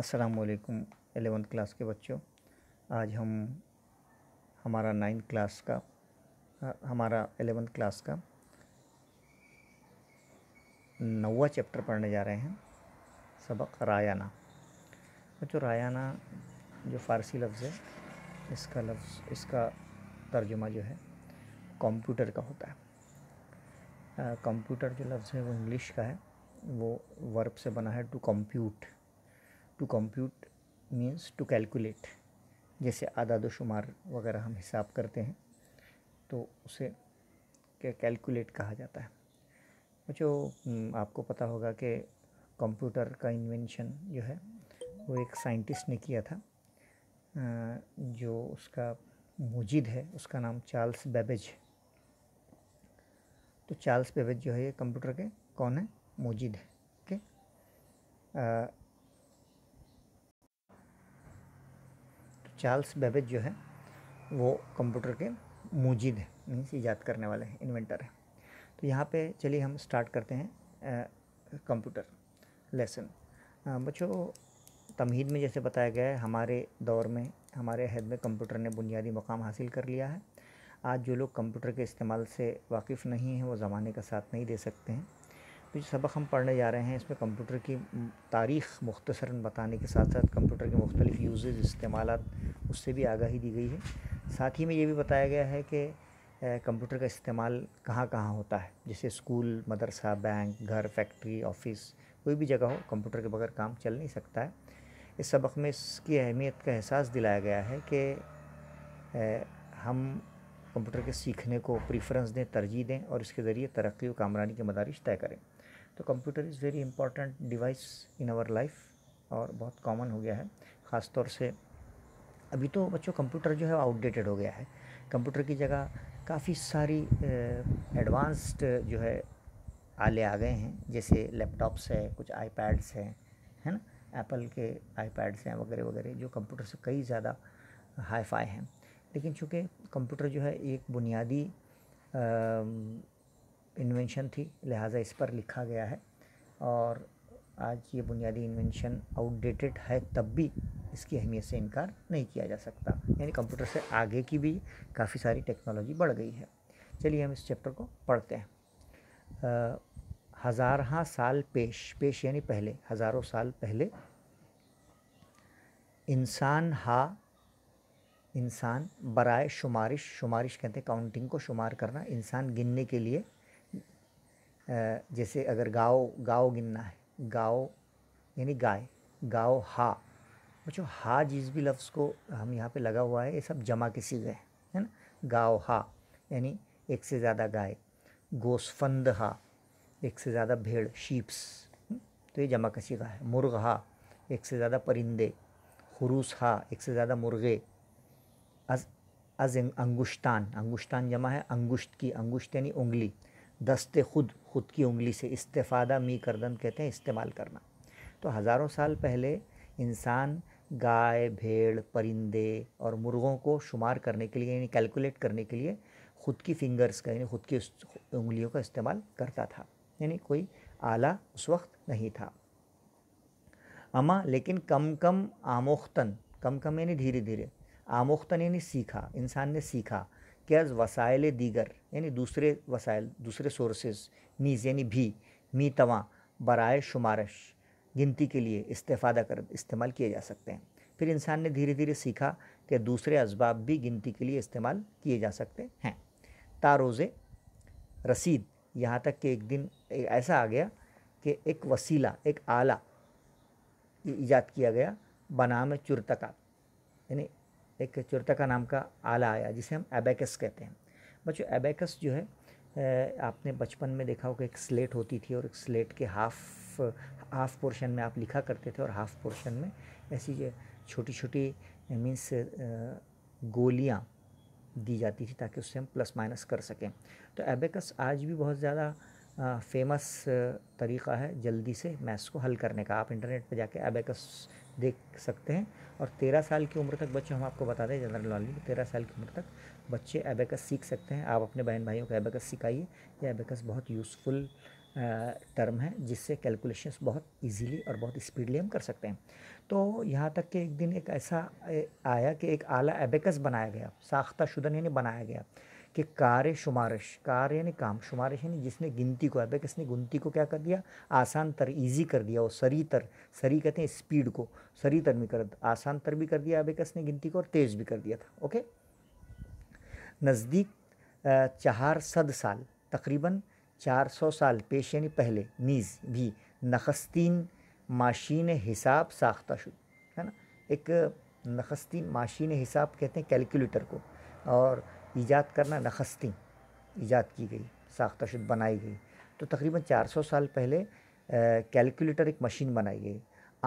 السلام علیکم eleven class کے بچوں آج ہم ہمارا نائن کلاس کا ہمارا الیون کلاس کا نوہ چیپٹر پڑھنے جا رہے ہیں سبق رایانہ بچوں رایانہ جو فارسی لفظ ہے اس کا لفظ اس کا ترجمہ جو ہے کمپیوٹر کا ہوتا ہے کمپیوٹر جو لفظ ہے وہ انگلش کا ہے وہ ورب سے بنا ہے to compute to compute means to calculate جیسے اعداد و شمار وغیرہ ہم حساب کرتے ہیں تو اسے کیا کیلکولیٹ کہا جاتا ہے جو آپ کو پتہ ہوگا کہ کمپیوٹر کا انوینشن جو ہے وہ ایک سائنٹسٹ نے کیا تھا جو اس کا موجد ہے اس کا نام چارلس بیبج ہے تو چارلس بیبج جو ہے یہ کمپیوٹر کے کون ہیں موجد ہے اوکے چارلس بیبج جو ہے وہ کمپیوٹر کے موجد ہیں مینس ایجاد کرنے والے ہیں انوینٹر ہیں تو یہاں پہ چلیے ہم سٹارٹ کرتے ہیں کمپیوٹر لیسن بچو تمہید میں جیسے بتایا گیا ہے ہمارے دور میں ہمارے عہد میں کمپیوٹر نے بنیادی مقام حاصل کر لیا ہے آج جو لوگ کمپیوٹر کے استعمال سے واقف نہیں ہیں وہ زمانے کا ساتھ نہیں دے سکتے ہیں جو سبق ہم پڑھنے جا رہے ہیں اس میں کمپیوٹر کی تاریخ مختصراً بتانے کے ساتھ ساتھ کمپیوٹر کے مختلف یوزز استعمالات اس سے بھی آگاہی دی گئی ہے ساتھ ہی میں یہ بھی بتایا گیا ہے کہ کمپیوٹر کا استعمال کہاں کہاں ہوتا ہے جیسے اسکول مدرسہ بینک گھر فیکٹری آفس کوئی بھی جگہ ہو کمپیوٹر کے بغیر کام چل نہیں سکتا ہے اس سبق میں اس کی اہمیت کا احساس دلایا گیا ہے کہ ہم کمپیوٹر کے سیکھنے کو پریفرنس دیں ترجیح دیں اور اس کے ذریعے ترقی و کامرانی کے مدارش طے کریں تو computer is very important device in our life اور بہت کامن ہو گیا ہے خاص طور سے ابھی تو بچوں کمپیوٹر جو ہے آؤٹ ڈیٹڈ ہو گیا ہے کمپیوٹر کی جگہ کافی ساری ایڈوانسڈ جو ہے آلے آ گئے ہیں جیسے لیپ ٹاپس ہے کچھ آئی پیڈس ہیں ہے نا ایپل کے آئی پیڈس ہیں وغیرہ وغیرہ جو کمپیوٹر سے کئی زیادہ ہائی فائی ہیں لیکن چونکہ کمپیوٹر جو ہے ایک بنیادی انوینشن تھی لہٰذا اس پر لکھا گیا ہے اور آج یہ بنیادی انوینشن آؤٹ ڈیٹڈ ہے تب بھی اس کی اہمیت سے انکار نہیں کیا جا سکتا یعنی کمپیوٹر سے آگے کی بھی کافی ساری ٹیکنالوجی بڑھ گئی ہے چلیے ہم اس چیپٹر کو پڑھتے ہیں ہزارہ سال پیش پیش یعنی پہلے ہزاروں سال پہلے انسان ہا انسان برائے شمارش شمارش کہتے ہیں کاؤنٹنگ کو شمار کرنا انسان گننے کے لیے جیسے اگر گاؤ گاؤ گننا ہے گاؤ یعنی گائے گاؤ ہا بچو ہا جس بھی لفظ کو ہم یہاں پہ لگا ہوا ہے یہ سب جمع کے سیگے گئے ہیں نا گاؤ ہا یعنی ایک سے زیادہ گائے گوسفند ہا ایک سے زیادہ بھیڑ شیپس تو یہ جمع کا سیگا ہے مرغ ہا ایک سے زیادہ پرندے خروس ہا ایک سے زیادہ مرغے از از انگشتان انگوشتان جمع ہے انگشت کی انگشت یعنی انگلی دست خود خود کی انگلی سے استفادہ می کردن کہتے ہیں استعمال کرنا تو ہزاروں سال پہلے انسان گائے بھیڑ پرندے اور مرغوں کو شمار کرنے کے لیے یعنی کیلکولیٹ کرنے کے لیے خود کی فنگرز کا یعنی خود کی انگلیوں کا استعمال کرتا تھا یعنی کوئی آلہ اس وقت نہیں تھا اما لیکن کم کم آموختن کم کم یعنی دھیرے دھیرے آموختن یعنی سیکھا انسان نے سیکھا کہ وسائل دیگر یعنی دوسرے وسائل دوسرے سورسز میز یعنی بھی می تواں برائے شمارش گنتی کے لیے استفادہ کر استعمال کیے جا سکتے ہیں پھر انسان نے دھیرے دھیرے سیکھا کہ دوسرے اسباب بھی گنتی کے لیے استعمال کیے جا سکتے ہیں تا روزے رسید یہاں تک کہ ایک دن ایسا آ گیا کہ ایک وسیلہ ایک آلہ ایجاد کیا گیا بنام چرتکا یعنی ایک کا نام کا آلہ آیا جسے ہم ایبیکس کہتے ہیں بچو ایبیکس جو ہے آپ نے بچپن میں دیکھا ہو کہ ایک سلیٹ ہوتی تھی اور ایک سلیٹ کے ہاف ہاف پورشن میں آپ لکھا کرتے تھے اور ہاف پورشن میں ایسی جو چھوٹی چھوٹی مینس گولیاں دی جاتی تھی تاکہ اس سے ہم پلس مائنس کر سکیں تو ایبیکس آج بھی بہت زیادہ فیمس طریقہ ہے جلدی سے میتھس کو حل کرنے کا آپ انٹرنیٹ پہ جا کے ایبیکس دیکھ سکتے ہیں اور تیرہ سال کی عمر تک بچے ہم آپ کو بتا دیں جنرل نالج میں تیرہ سال کی عمر تک بچے ایبیکس سیکھ سکتے ہیں آپ اپنے بہن بھائیوں کو ایبیکس سکھائیے یہ ایبیکس بہت یوزفل ٹرم ہے جس سے کیلکولیشنس بہت ایزیلی اور بہت اسپیڈلی ہم کر سکتے ہیں تو یہاں تک کہ ایک دن ایک ایسا آیا کہ ایک اعلیٰ ایبیکس بنایا گیا ساختہ شدہ یعنی بنایا گیا کہ کار شمارش کار یعنی کام شمارش یعنی جس نے گنتی کو کس نے گنتی کو کیا کر دیا آسان تر ایزی کر دیا وہ سری تر سری کہتے ہیں اسپیڈ کو سری تر بھی کر آسان تر بھی کر دیا کس نے گنتی کو اور تیز بھی کر دیا تھا اوکے نزدیک چہار سد سال تقریباً چار سو سال پیش یعنی پہلے نیز بھی نخستین ماشین حساب ساختہ شد ہے نا ایک نخستین ماشین حساب کہتے ہیں کیلکولیٹر کو اور ایجاد کرنا نخستیں ایجاد کی گئی ساختہ شد بنائی گئی تو تقریباً چار سو سال پہلے کیلکولیٹر ایک مشین بنائی گئی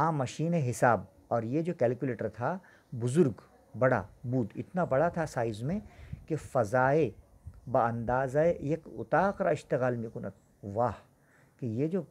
عام مشین حساب اور یہ جو کیلکولیٹر تھا بزرگ بڑا بود اتنا بڑا تھا سائز میں کہ فضائے با اندازہ ایک اتاق را اشتغال میں کنت واہ کہ یہ جو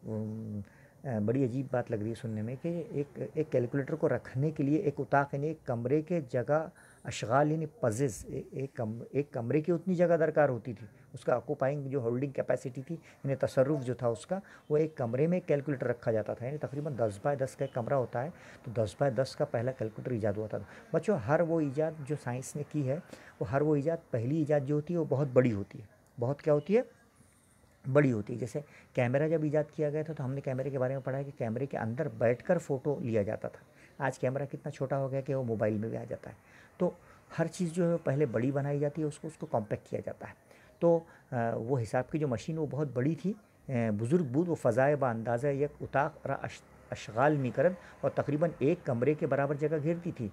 بڑی عجیب بات لگ رہی ہے سننے میں کہ ایک ایک کیلکولیٹر کو رکھنے کے لیے ایک اتاق یعنی ایک کمرے کے جگہ اشغال یعنی پزز ایک کم ایک کمرے کی اتنی جگہ درکار ہوتی تھی اس کا آکوپائنگ جو ہولڈنگ کیپیسٹی تھی یعنی تصرف جو تھا اس کا وہ ایک کمرے میں کیلکولیٹر رکھا جاتا تھا یعنی تقریباً دس بائی دس کا ایک کمرہ ہوتا ہے تو دس بائی دس کا پہلا کیلکولیٹر ایجاد ہوا تھا بچوں ہر وہ ایجاد جو سائنس نے کی ہے وہ ہر وہ ایجاد پہلی ایجاد جو ہوتی ہے وہ بہت بڑی ہوتی ہے بہت کیا ہوتی ہے بڑی ہوتی ہے جیسے کیمرہ جب ایجاد کیا گیا تھا تو ہم نے کیمرے کے بارے میں پڑھا ہے کہ کیمرے کے اندر بیٹھ کر فوٹو لیا جاتا تھا آج کیمرہ کتنا چھوٹا ہو گیا کہ وہ موبائل میں بھی آ جاتا ہے تو ہر چیز جو ہے پہلے بڑی بنائی جاتی ہے اس کو اس کو کمپیکٹ کیا جاتا ہے تو وہ حساب کی جو مشین وہ بہت بڑی تھی بزرگ بود وہ فضائے با اندازہ یک اتاق را اشغال می کرد اور تقریباً ایک کمرے کے برابر جگہ گھیرتی تھی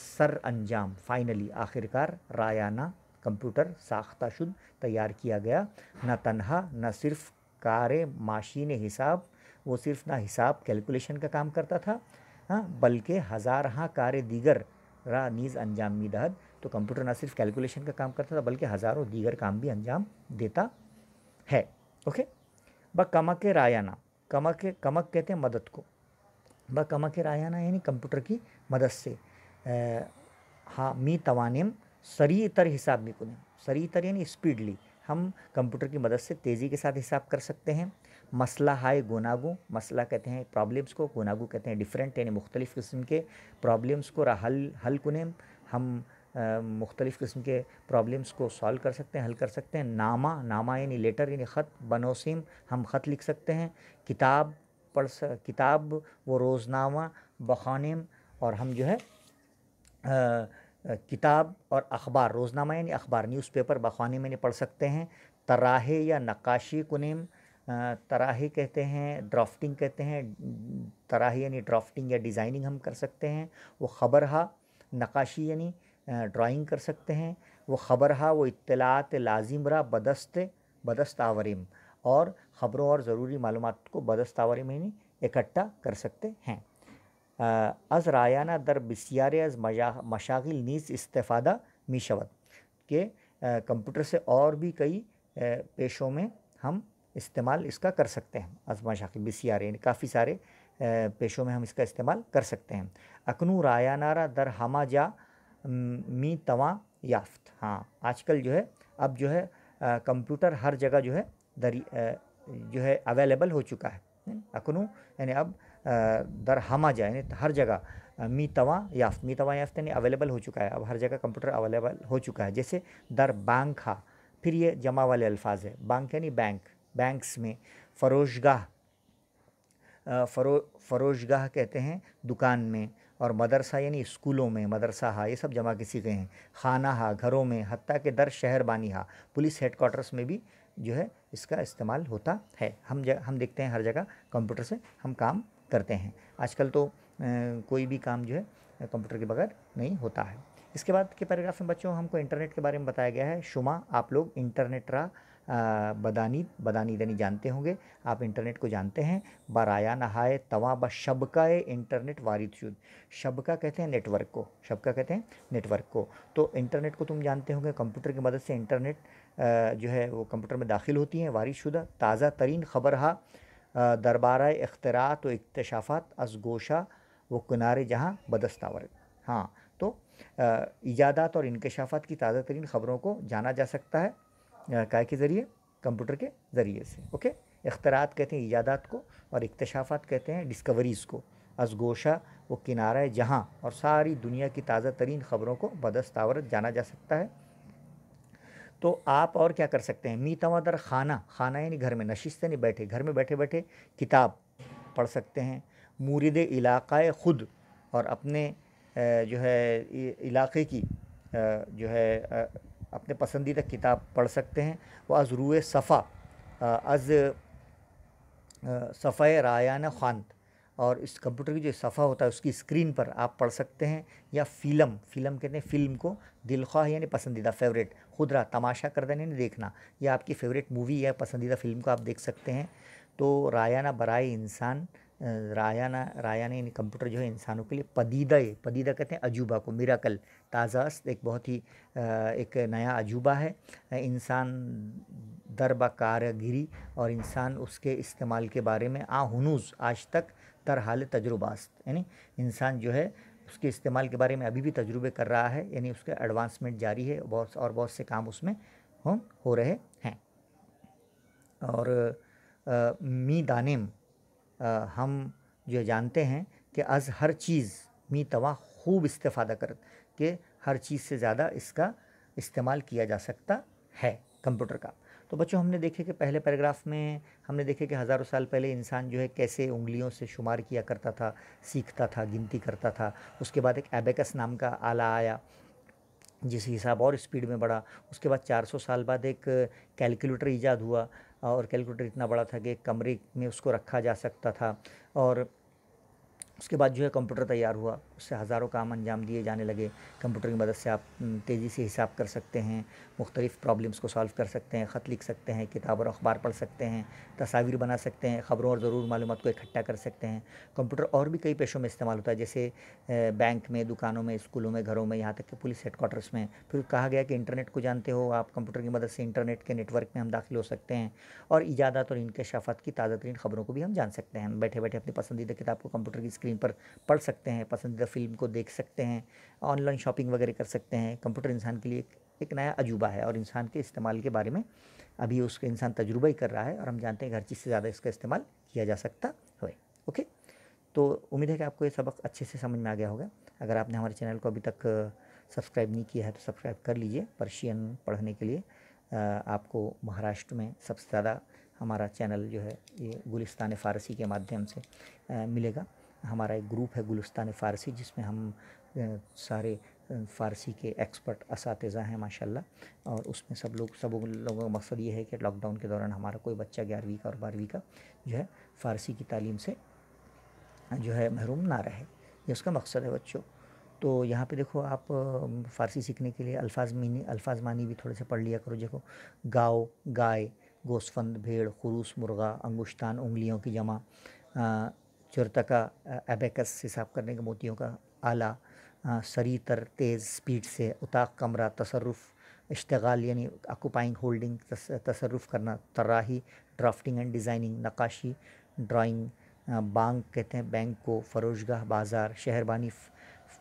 سر انجام فائنلی آخر کار رایانہ کمپیوٹر ساختہ شد تیار کیا گیا نہ تنہا نہ صرف کار ماشین حساب وہ صرف نہ حساب کیلکولیشن کا کام کرتا تھا ہاں، بلکہ ہزارہ کار دیگر را نیز انجام میدہد دہد تو کمپیوٹر نہ صرف کیلکولیشن کا کام کرتا تھا بلکہ ہزاروں دیگر کام بھی انجام دیتا ہے اوکے ب کمک رایانہ کمک کمک کہتے ہیں مدد کو ب کمک رایانہ یعنی کمپیوٹر کی مدد سے ہاں می توانم سری تر حساب می کو سری تر یعنی اسپیڈلی ہم کمپیوٹر کی مدد سے تیزی کے ساتھ حساب کر سکتے ہیں مسئلہ ہائے گناگو مسئلہ کہتے ہیں پرابلمس کو گناگو کہتے ہیں ڈفرینٹ یعنی مختلف قسم کے پرابلمس کو حل حل کنم ہم مختلف قسم کے پرابلمس کو سالو کر سکتے ہیں حل کر سکتے ہیں نامہ نامہ یعنی لیٹر یعنی خط بنوسیم ہم خط لکھ سکتے ہیں کتاب پڑھ سک کتاب و روزنامہ بخانیم اور ہم جو ہے کتاب اور اخبار روزنامہ یعنی اخبار نیوز پیپر بخوانے میں یعنی پڑھ سکتے ہیں تراہے یا نقاشی کنیم تراہی کہتے ہیں ڈرافٹنگ کہتے ہیں تراہی یعنی ڈرافٹنگ یا ڈیزائننگ ہم کر سکتے ہیں وہ خبرہ نقاشی یعنی ڈرائنگ کر سکتے ہیں وہ خبرہ وہ اطلاعات لازم را بدست بدست آورم اور خبروں اور ضروری معلومات کو بدست آورم یعنی اکٹھا کر سکتے ہیں از رایانہ در بسیار از مشاغل نیز استفادہ می شود کہ کمپیوٹر سے اور بھی کئی پیشوں میں ہم استعمال اس کا کر سکتے ہیں ازما شاخل بی سی آر اے یعنی کافی سارے پیشوں میں ہم اس کا استعمال کر سکتے ہیں اکنو رایا نارا در ہما جا می تواں یافت ہاں آج کل جو ہے اب جو ہے کمپیوٹر ہر جگہ جو ہے دری جو ہے اویلیبل ہو چکا ہے اکنو یعنی اب در ہما جا یعنی ہر جگہ می تواں یافت می تواں یافت یعنی اویلیبل ہو چکا ہے اب ہر جگہ کمپیوٹر اویلیبل ہو چکا ہے جیسے در بینک ہا پھر یہ جمع والے الفاظ ہے بینک یعنی بینک بینکس میں فروش گاہ فرو فروش گاہ کہتے ہیں دکان میں اور مدرسہ یعنی اسکولوں میں مدرسہ ہا یہ سب جمع کسی کے ہیں خانہ ہا گھروں میں حتیٰ کہ در شہر بانی ہا پولیس ہیڈ کوارٹرس میں بھی جو ہے اس کا استعمال ہوتا ہے ہم دیکھتے ہیں ہر جگہ کمپیوٹر سے ہم کام کرتے ہیں آج کل تو کوئی بھی کام جو ہے کمپیوٹر کے بغیر نہیں ہوتا ہے اس کے بعد کے پیراگراف میں بچوں ہم کو انٹرنیٹ کے بارے میں بتایا گیا ہے شما آپ لوگ انٹرنیٹ رہا بدانی بدانی دنی یعنی جانتے ہوں گے آپ انٹرنیٹ کو جانتے ہیں برایا نہائے تواں ب شبکہ انٹرنیٹ وارد شد شبکہ کہتے ہیں نیٹ ورک کو شبکہ کہتے ہیں نیٹ ورک کو تو انٹرنیٹ کو تم جانتے ہوں گے کمپیوٹر کی مدد سے انٹرنیٹ جو ہے وہ کمپیوٹر میں داخل ہوتی ہیں وارد شدہ تازہ ترین خبر دربارہ اختراعات و اکتشافات از گوشہ و کنارے جہاں بدستہ ورگ ہاں تو ایجادات اور انکشافات کی تازہ ترین خبروں کو جانا جا سکتا ہے کائے کے ذریعے کمپیوٹر کے ذریعے سے اوکے اختراعات کہتے ہیں ایجادات کو اور اکتشافات کہتے ہیں ڈسکوریز کو از گوشہ وہ کنارہ جہاں اور ساری دنیا کی تازہ ترین خبروں کو بدستاورت جانا جا سکتا ہے تو آپ اور کیا کر سکتے ہیں میتم در خانہ خانہ یعنی گھر میں نشست نہیں یعنی بیٹھے گھر میں بیٹھے بیٹھے کتاب پڑھ سکتے ہیں مورد علاقہ خود اور اپنے جو ہے علاقے کی جو ہے اپنے پسندیدہ کتاب پڑھ سکتے ہیں وہ از روح صفا از صفحہ رایانہ خواند اور اس کمپیوٹر کی جو صفحہ ہوتا ہے اس کی اسکرین پر آپ پڑھ سکتے ہیں یا فلم فلم کہتے ہیں فلم کو دل خواہ یعنی پسندیدہ فیوریٹ خدرا تماشا کر دینا یعنی دیکھنا یا آپ کی فیوریٹ مووی یا پسندیدہ فلم کو آپ دیکھ سکتے ہیں تو رایانہ برائے انسان رایانہ رایانہ یعنی کمپیوٹر جو ہے انسانوں کے لیے پدیدہ پدیدہ کہتے ہیں عجوبہ کو میرا کل تازہ است ایک بہت ہی ایک نیا عجوبہ ہے انسان دربہ کارگری اور انسان اس کے استعمال کے بارے میں آ ہنوز آج تک تر حال تجربہ است یعنی انسان جو ہے اس کے استعمال کے بارے میں ابھی بھی تجربے کر رہا ہے یعنی اس کا ایڈوانسمنٹ جاری ہے بہت اور بہت سے کام اس میں ہو رہے ہیں اور می دانیم ہم جو جانتے ہیں کہ از ہر چیز می توا خوب استفادہ کر کہ ہر چیز سے زیادہ اس کا استعمال کیا جا سکتا ہے کمپیوٹر کا تو بچوں ہم نے دیکھے کہ پہلے پیراگراف میں ہم نے دیکھے کہ ہزاروں سال پہلے انسان جو ہے کیسے انگلیوں سے شمار کیا کرتا تھا سیکھتا تھا گنتی کرتا تھا اس کے بعد ایک ایبیکس نام کا آلہ آیا جس حساب اور اسپیڈ میں بڑھا اس کے بعد چار سو سال بعد ایک کیلکولیٹر ایجاد ہوا اور کیلکولیٹر اتنا بڑا تھا کہ ایک کمرے میں اس کو رکھا جا سکتا تھا اور اس کے بعد جو ہے کمپیوٹر تیار ہوا اس سے ہزاروں کام انجام دیے جانے لگے کمپیوٹر کی مدد سے آپ تیزی سے حساب کر سکتے ہیں مختلف پرابلمس کو سالو کر سکتے ہیں خط لکھ سکتے ہیں کتاب اور اخبار پڑھ سکتے ہیں تصاویر بنا سکتے ہیں خبروں اور ضرور معلومات کو اکٹھا کر سکتے ہیں کمپیوٹر اور بھی کئی پیشوں میں استعمال ہوتا ہے جیسے بینک میں دکانوں میں اسکولوں میں گھروں میں یہاں تک کہ پولیس ہیڈ کوارٹرس میں پھر کہا گیا کہ انٹرنیٹ کو جانتے ہو آپ کمپیوٹر کی مدد سے انٹرنیٹ کے نیٹ ورک میں ہم داخل ہو سکتے ہیں اور ایجادات اور انکشافات کی تازہ ترین خبروں کو بھی ہم جان سکتے ہیں بیٹھے بیٹھے اپنی پسندیدہ کتاب کو کمپیوٹر کی اسکرین پر پڑھ سکتے ہیں پسندیدہ فلم کو دیکھ سکتے ہیں آن لائن شاپنگ وغیرہ کر سکتے ہیں کمپیوٹر انسان کے لیے ایک نیا عجوبہ ہے اور انسان کے استعمال کے بارے میں ابھی اس کے انسان تجربہ ہی کر رہا ہے اور ہم جانتے ہیں کہ ہر چیز سے زیادہ اس کا استعمال کیا جا سکتا ہوئے اوکے تو امید ہے کہ آپ کو یہ سبق اچھے سے سمجھ میں آ گیا ہوگا اگر آپ نے ہمارے چینل کو ابھی تک سبسکرائب نہیں کیا ہے تو سبسکرائب کر لیجئے پرشین پڑھنے کے لیے آپ کو مہاراشٹر میں سب سے زیادہ ہمارا چینل جو ہے یہ گلستان فارسی کے مادھیم سے ملے گا ہمارا ایک گروپ ہے گلستان فارسی جس میں ہم سارے فارسی کے ایکسپرٹ اساتذہ ہیں ماشاءاللہ اور اس میں سب لوگ سب لوگوں کا مقصد یہ ہے کہ لاک ڈاؤن کے دوران ہمارا کوئی بچہ گیارہویں کا اور بارہویں کا جو ہے فارسی کی تعلیم سے جو ہے محروم نہ رہے یہ اس کا مقصد ہے بچوں تو یہاں پہ دیکھو آپ فارسی سیکھنے کے لیے الفاظ مینی الفاظ معنی بھی تھوڑے سے پڑھ لیا کرو دیکھو گاؤ گائے گوسفند بھیڑ خروس مرغا انگوشتان انگلیوں کی جمع کا ایبیکس حساب کرنے کے موتیوں کا آلہ سری تر تیز اسپیڈ سے اتاق کمرہ تصرف اشتغال یعنی اکوپائنگ ہولڈنگ تصرف کرنا تراہی ڈرافٹنگ اینڈ ڈیزائننگ نقاشی ڈرائنگ بانک کہتے ہیں بینک کو فروشگاہ بازار شہربانی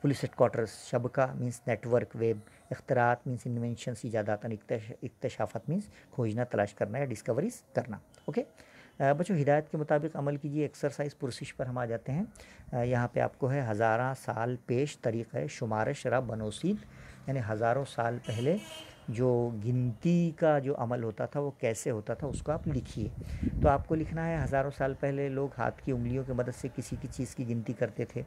پولیس ہیڈ کوارٹرس شبکہ مینس نیٹ ورک ویب اختراعات مینس انوینشنس ایجادات یعنی اکتشافات مینس کھوجنا تلاش کرنا یا ڈسکوریز کرنا اوکے بچوں ہدایت کے مطابق عمل کیجیے ایکسرسائز پرسش پر ہم آ جاتے ہیں یہاں پہ آپ کو ہے ہزارہ سال پیش طریقہ شمارش رب بنوسید یعنی ہزاروں سال پہلے جو گنتی کا جو عمل ہوتا تھا وہ کیسے ہوتا تھا اس کو آپ لکھیے تو آپ کو لکھنا ہے ہزاروں سال پہلے لوگ ہاتھ کی انگلیوں کی مدد سے کسی کی چیز کی گنتی کرتے تھے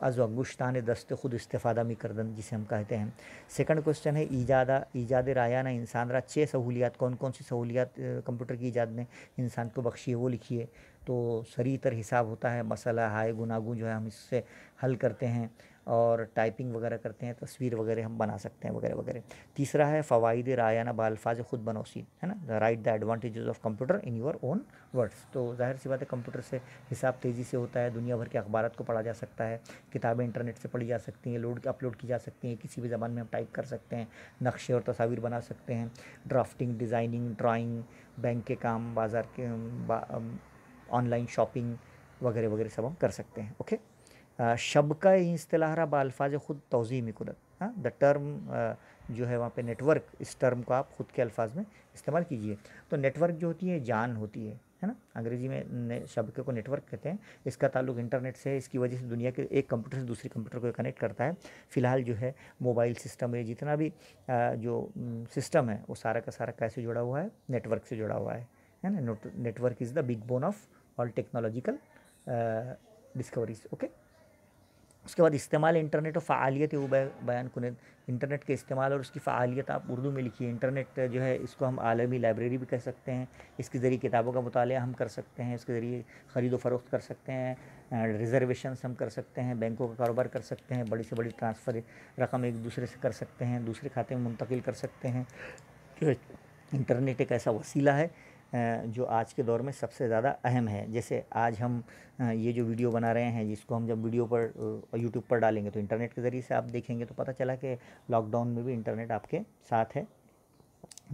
از وگوشتان دست خود استفادہ می کردن جسے ہم کہتے ہیں سیکنڈ کوشچن ہے ایجادہ ایجاد رایا نا انسان را چھ سہولیات کون کون سی سہولیات کمپیوٹر کی ایجاد نے انسان کو بخشی ہے وہ لکھیے تو سری تر حساب ہوتا ہے مسئلہ ہائے گناہ گن جو ہے ہم اس سے حل کرتے ہیں اور ٹائپنگ وغیرہ کرتے ہیں تصویر وغیرہ ہم بنا سکتے ہیں وغیرہ وغیرہ تیسرا ہے فوائد رائانہ بالفاظ خود بنوسین ہے نا write the advantages of computer in your own words تو ظاہر سی بات ہے کمپیوٹر سے حساب تیزی سے ہوتا ہے دنیا بھر کے اخبارات کو پڑھا جا سکتا ہے کتابیں انٹرنیٹ سے پڑھی جا سکتی ہیں لوڈ اپلوڈ کی جا سکتی ہیں کسی بھی زبان میں ہم ٹائپ کر سکتے ہیں نقشے اور تصاویر بنا سکتے ہیں ڈرافٹنگ ڈیزائننگ ڈرائنگ بینک کے کام بازار کے آن لائن شاپنگ وغیرہ وغیرہ سب ہم کر سکتے ہیں اوکے شبکہ اصطلاح رہا با بالفاظ خود توزیع میں کنت دا ٹرم جو ہے وہاں پہ نیٹ ورک اس ٹرم کو آپ خود کے الفاظ میں استعمال کیجیے تو نیٹ ورک جو ہوتی ہے جان ہوتی ہے ہے نا انگریزی میں شبکے کو نیٹ ورک کہتے ہیں اس کا تعلق انٹرنیٹ سے ہے اس کی وجہ سے دنیا کے ایک کمپیوٹر سے دوسری کمپیوٹر کو کنیکٹ کرتا ہے فی الحال جو ہے موبائل سسٹم ہے جتنا بھی جو سسٹم ہے وہ سارا کا سارا کیسے جڑا ہوا ہے نیٹ ورک سے جڑا ہوا ہے ہے نا network is the backbone of all technological discoveries okay اس کے بعد استعمال انٹرنیٹ اور فعالیت وہ بیان کنیں انٹرنیٹ کے استعمال اور اس کی فعالیت آپ اردو میں لکھیے انٹرنیٹ جو ہے اس کو ہم عالمی لائبریری بھی کہہ سکتے ہیں اس کے ذریعے کتابوں کا مطالعہ ہم کر سکتے ہیں اس کے ذریعے خرید و فروخت کر سکتے ہیں ریزرویشنس ہم کر سکتے ہیں بینکوں کا کاروبار کر سکتے ہیں بڑی سے بڑی ٹرانسفر رقم ایک دوسرے سے کر سکتے ہیں دوسرے کھاتے میں منتقل کر سکتے ہیں انٹرنیٹ ایک ایسا وسیلہ ہے جو آج کے دور میں سب سے زیادہ اہم ہے جیسے آج ہم یہ جو ویڈیو بنا رہے ہیں جس کو ہم جب ویڈیو پر یوٹیوب پر ڈالیں گے تو انٹرنیٹ کے ذریعے سے آپ دیکھیں گے تو پتہ چلا کہ لاک ڈاؤن میں بھی انٹرنیٹ آپ کے ساتھ ہے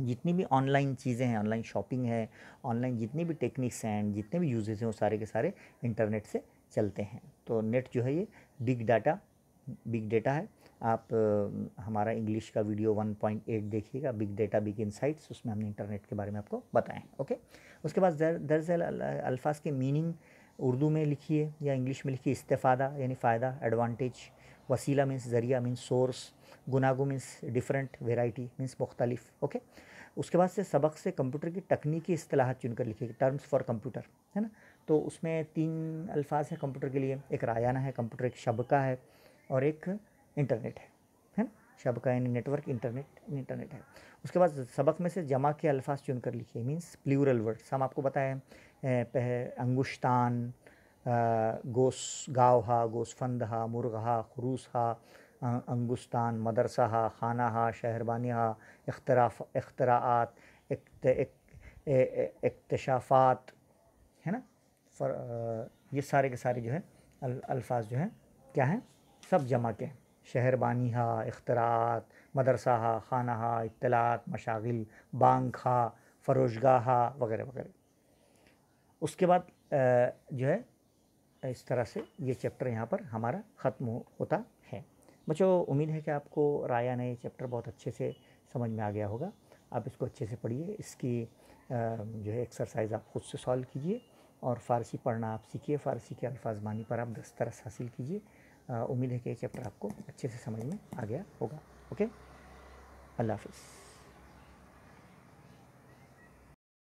جتنی بھی آن لائن چیزیں ہیں آن لائن شاپنگ ہے آن لائن جتنی بھی ٹیکنکس ہیں جتنے بھی یوزز ہیں وہ سارے کے سارے انٹرنیٹ سے چلتے ہیں تو نیٹ جو ہے یہ بگ ڈاٹا بگ ڈیٹا ہے آپ ہمارا انگلش کا ویڈیو ون پوائنٹ ایٹ دیکھیے گا بگ ڈیٹا بگ انسائٹس اس میں ہم نے انٹرنیٹ کے بارے میں آپ کو بتائیں اوکے اس کے بعد درز الفاظ کے میننگ اردو میں لکھیے یا انگلش میں لکھیے استفادہ یعنی فائدہ ایڈوانٹیج وسیلہ مینس ذریعہ مینس سورس گناگو مینس ڈفرینٹ ویرائٹی مینس مختلف اوکے اس کے بعد سے سبق سے کمپیوٹر کی تکنیکی اصطلاحات چن کر لکھیے ٹرمز فار کمپیوٹر ہے نا تو اس میں تین الفاظ ہیں کمپیوٹر کے لیے ایک رایانہ ہے کمپیوٹر ایک شبکہ ہے اور ایک انٹرنیٹ ہے ہے نا شبکہ یعنی نیٹورک انٹرنیٹ انٹرنیٹ ہے اس کے بعد سبق میں سے جمع کے الفاظ چن کر لکھیے مینس پلیورل ورڈس ہم آپ کو بتائیں پہ انگوشتان گوش گاؤ ہا گوس فند ہا مرغ ہا خروس ہا انگستان مدرسہ ہا خانہ ہا شہربانی ہا اختراف اختراعات اکتشافات ہے نا یہ سارے کے سارے جو ہے الفاظ جو ہیں کیا ہیں سب جمع کے ہیں بانی ہا اختراعات مدرسہ ہا خانہ ہا اطلاعات مشاغل بانک ہا فروشگاہ ہا وغیرہ وغیرہ اس کے بعد جو ہے اس طرح سے یہ چیپٹر یہاں پر ہمارا ختم ہوتا ہے بچو امید ہے کہ آپ کو رایا نئے چیپٹر بہت اچھے سے سمجھ میں آ گیا ہوگا آپ اس کو اچھے سے پڑھیے اس کی جو ہے ایکسرسائز آپ خود سے سالو کیجیے اور فارسی پڑھنا آپ سیکھیے فارسی کے الفاظ معنی پر آپ دسترس حاصل کیجیے امید ہے کہ یہ چیپٹر آپ کو اچھے سے سمجھ میں آ گیا ہوگا اوکے اللہ حافظ